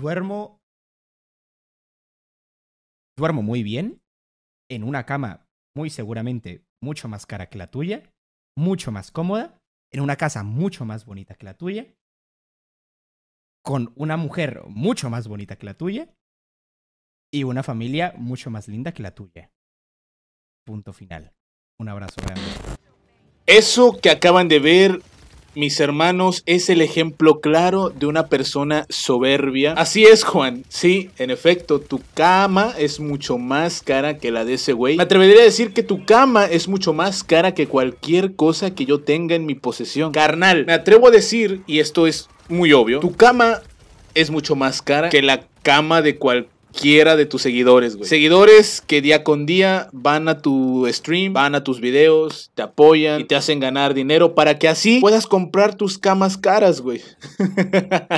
duermo. Duermo muy bien, en una cama muy seguramente mucho más cara que la tuya, mucho más cómoda, en una casa mucho más bonita que la tuya, con una mujer mucho más bonita que la tuya y una familia mucho más linda que la tuya. Punto final. Un abrazo grande. Eso que acaban de ver mis hermanos, es el ejemplo claro de una persona soberbia. Así es, Juan. Sí, en efecto, tu cama es mucho más cara que la de ese güey. Me atrevería a decir que tu cama es mucho más cara que cualquier cosa que yo tenga en mi posesión. Carnal, me atrevo a decir, y esto es muy obvio, tu cama es mucho más cara que la cama de cualquier quiera de tus seguidores, güey. Seguidores que día con día van a tu stream, van a tus videos, te apoyan y te hacen ganar dinero para que así puedas comprar tus camas caras, güey.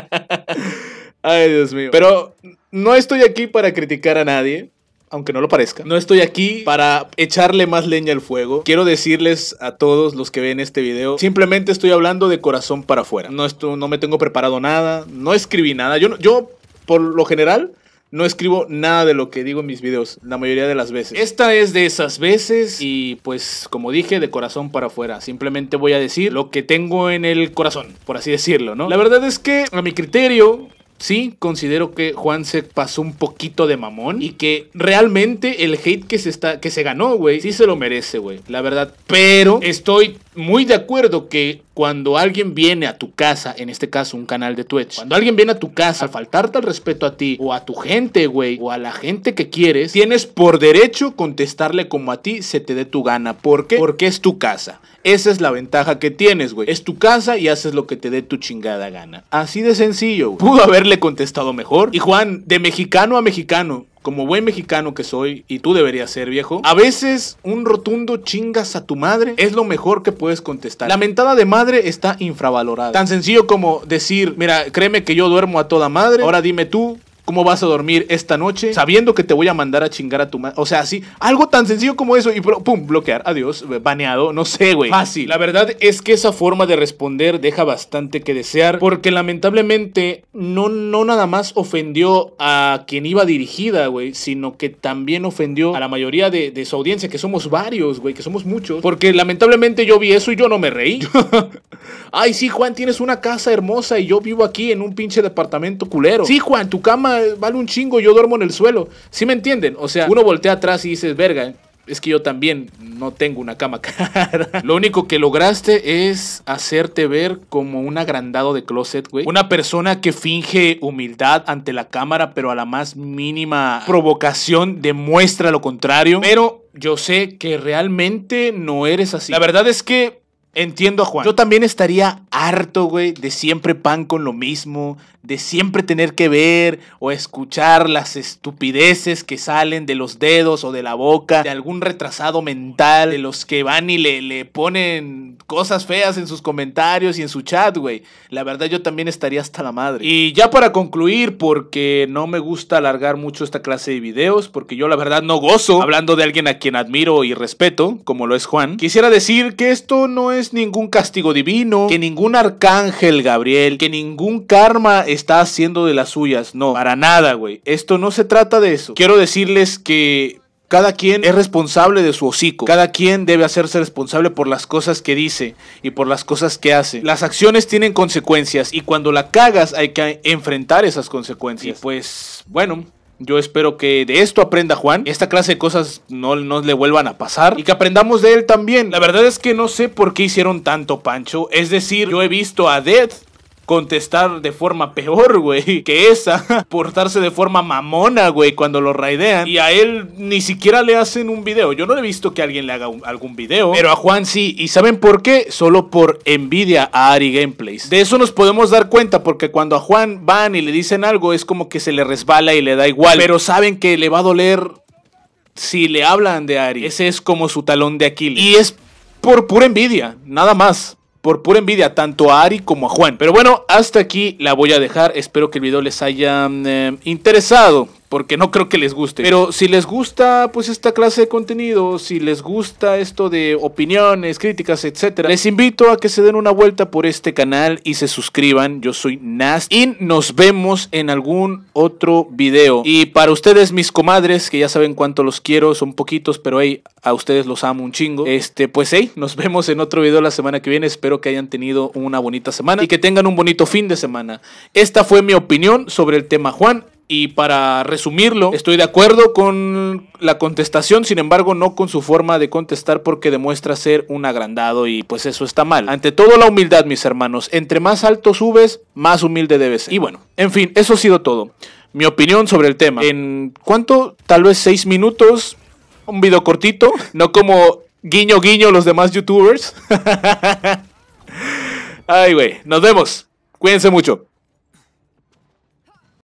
Ay, Dios mío. Pero no estoy aquí para criticar a nadie aunque no lo parezca. No estoy aquí para echarle más leña al fuego. Quiero decirles a todos los que ven este video, simplemente estoy hablando de corazón para afuera. No, no me tengo preparado nada, no escribí nada. Yo, yo por lo general, no escribo nada de lo que digo en mis videos, la mayoría de las veces. Esta es de esas veces y pues como dije, de corazón para afuera. Simplemente voy a decir lo que tengo en el corazón, por así decirlo, ¿no? La verdad es que a mi criterio, sí considero que Juan se pasó un poquito de mamón y que realmente el hate que se está que se ganó, güey, sí se lo merece, güey, la verdad. Pero estoy muy de acuerdo que cuando alguien viene a tu casa, en este caso un canal de Twitch, cuando alguien viene a tu casa al faltarte al respeto a ti o a tu gente, güey, o a la gente que quieres, tienes por derecho contestarle como a ti se te dé tu gana. ¿Por qué? Porque es tu casa. Esa es la ventaja que tienes, güey. Es tu casa y haces lo que te dé tu chingada gana. Así de sencillo, Pudo haberle contestado mejor. Y Juan, de mexicano a mexicano, como buen mexicano que soy, y tú deberías ser viejo, a veces un rotundo chingas a tu madre es lo mejor que puedes contestar. La mentada de madre está infravalorada. Tan sencillo como decir, mira, créeme que yo duermo a toda madre, ahora dime tú ¿Cómo vas a dormir esta noche sabiendo que te voy a mandar a chingar a tu madre? O sea, así, algo tan sencillo como eso y pum, bloquear, adiós, eh, baneado, no sé, güey. Fácil. La verdad es que esa forma de responder deja bastante que desear porque lamentablemente no, no nada más ofendió a quien iba dirigida, güey, sino que también ofendió a la mayoría de, de su audiencia, que somos varios, güey, que somos muchos. Porque lamentablemente yo vi eso y yo no me reí. Ay, sí, Juan, tienes una casa hermosa y yo vivo aquí en un pinche departamento culero. Sí, Juan, tu cama vale un chingo, yo duermo en el suelo. ¿Sí me entienden? O sea, uno voltea atrás y dices, verga, es que yo también no tengo una cama cara. Lo único que lograste es hacerte ver como un agrandado de closet, güey. Una persona que finge humildad ante la cámara, pero a la más mínima provocación demuestra lo contrario. Pero yo sé que realmente no eres así. La verdad es que Entiendo, Juan. Yo también estaría harto, güey, de siempre pan con lo mismo, de siempre tener que ver o escuchar las estupideces que salen de los dedos o de la boca, de algún retrasado mental, de los que van y le, le ponen cosas feas en sus comentarios y en su chat, güey. La verdad, yo también estaría hasta la madre. Y ya para concluir, porque no me gusta alargar mucho esta clase de videos, porque yo la verdad no gozo hablando de alguien a quien admiro y respeto, como lo es Juan, quisiera decir que esto no es ningún castigo divino, que ningún arcángel Gabriel, que ningún karma está haciendo de las suyas. No, para nada, güey. Esto no se trata de eso. Quiero decirles que cada quien es responsable de su hocico. Cada quien debe hacerse responsable por las cosas que dice y por las cosas que hace. Las acciones tienen consecuencias y cuando la cagas hay que enfrentar esas consecuencias. Y pues, bueno, yo espero que de esto aprenda Juan. Esta clase de cosas no, no le vuelvan a pasar. Y que aprendamos de él también. La verdad es que no sé por qué hicieron tanto Pancho. Es decir, yo he visto a Death contestar de forma peor, güey, que esa, portarse de forma mamona, güey, cuando lo raidean. Y a él ni siquiera le hacen un video. Yo no he visto que alguien le haga algún video, pero a Juan sí. ¿Y saben por qué? Solo por envidia a Ari Gameplays. De eso nos podemos dar cuenta porque cuando a Juan van y le dicen algo es como que se le resbala y le da igual. Pero saben que le va a doler si le hablan de Ari. Ese es como su talón de Aquiles. Y es por pura envidia, nada más por pura envidia, tanto a Ari como a Juan. Pero bueno, hasta aquí la voy a dejar. Espero que el video les haya eh, interesado porque no creo que les guste. Pero si les gusta pues esta clase de contenido, si les gusta esto de opiniones, críticas, etcétera, les invito a que se den una vuelta por este canal y se suscriban. Yo soy Nas y nos vemos en algún otro video. Y para ustedes mis comadres, que ya saben cuánto los quiero, son poquitos, pero hey, a ustedes los amo un chingo. Este, pues hey, nos vemos en otro video la semana que viene. Espero que hayan tenido una bonita semana y que tengan un bonito fin de semana. Esta fue mi opinión sobre el tema Juan y para resumirlo, estoy de acuerdo con la contestación, sin embargo no con su forma de contestar porque demuestra ser un agrandado y pues eso está mal. Ante todo la humildad, mis hermanos, entre más alto subes, más humilde debes ser. Y bueno, en fin, eso ha sido todo. Mi opinión sobre el tema. En cuánto, tal vez seis minutos, un video cortito, no como guiño guiño los demás youtubers. Ay, güey, nos vemos. Cuídense mucho.